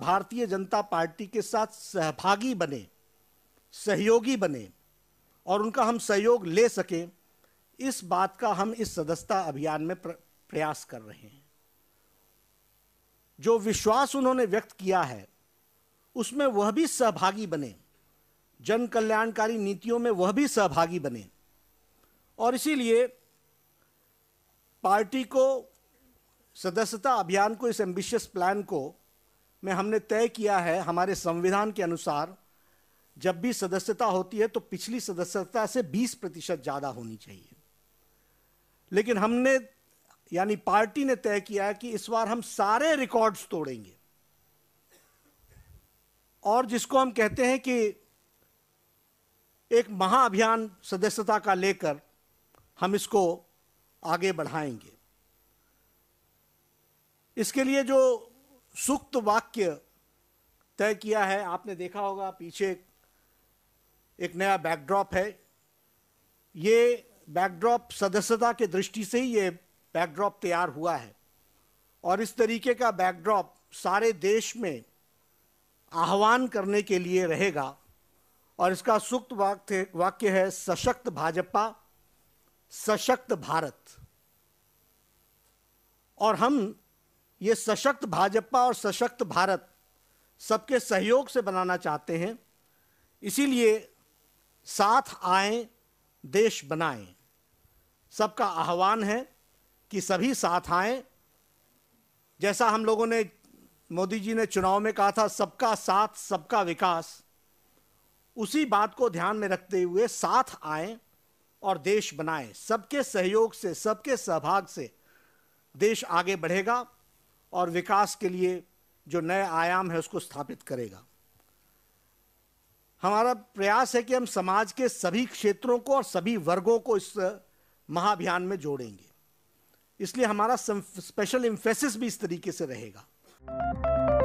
भारतीय जनता पार्टी के साथ सहभागी बने सहयोगी बने और उनका हम सहयोग ले सकें इस बात का हम इस सदस्यता अभियान में प्रयास कर रहे हैं जो विश्वास उन्होंने व्यक्त किया है उसमें वह भी सहभागी बने जन कल्याणकारी नीतियों में वह भी सहभागी बने और इसीलिए पार्टी को सदस्यता अभियान को इस एम्बिशियस प्लान को में हमने तय किया है हमारे संविधान के अनुसार जब भी सदस्यता होती है तो पिछली सदस्यता से 20 प्रतिशत ज़्यादा होनी चाहिए लेकिन हमने यानी पार्टी ने तय किया है कि इस बार हम सारे रिकॉर्ड्स तोड़ेंगे और जिसको हम कहते हैं कि एक महाअभियान सदस्यता का लेकर हम इसको आगे बढ़ाएंगे इसके लिए जो सुक्त वाक्य तय किया है आपने देखा होगा पीछे एक नया बैकड्रॉप है ये बैकड्रॉप सदस्यता के दृष्टि से ही ये बैकड्रॉप तैयार हुआ है और इस तरीके का बैकड्रॉप सारे देश में आह्वान करने के लिए रहेगा और इसका सुक्त वाक्य वाक्य है सशक्त भाजपा सशक्त भारत और हम ये सशक्त भाजपा और सशक्त भारत सबके सहयोग से बनाना चाहते हैं इसीलिए साथ आए देश बनाएं सबका आह्वान है कि सभी साथ आए जैसा हम लोगों ने मोदी जी ने चुनाव में कहा था सबका साथ सबका विकास उसी बात को ध्यान में रखते हुए साथ आए और देश बनाएं सबके सहयोग से सबके सहभाग से देश आगे बढ़ेगा और विकास के लिए जो नए आयाम है उसको स्थापित करेगा हमारा प्रयास है कि हम समाज के सभी क्षेत्रों को और सभी वर्गों को इस महाभियान में जोड़ेंगे इसलिए हमारा स्पेशल इम्फेसिस भी इस तरीके से रहेगा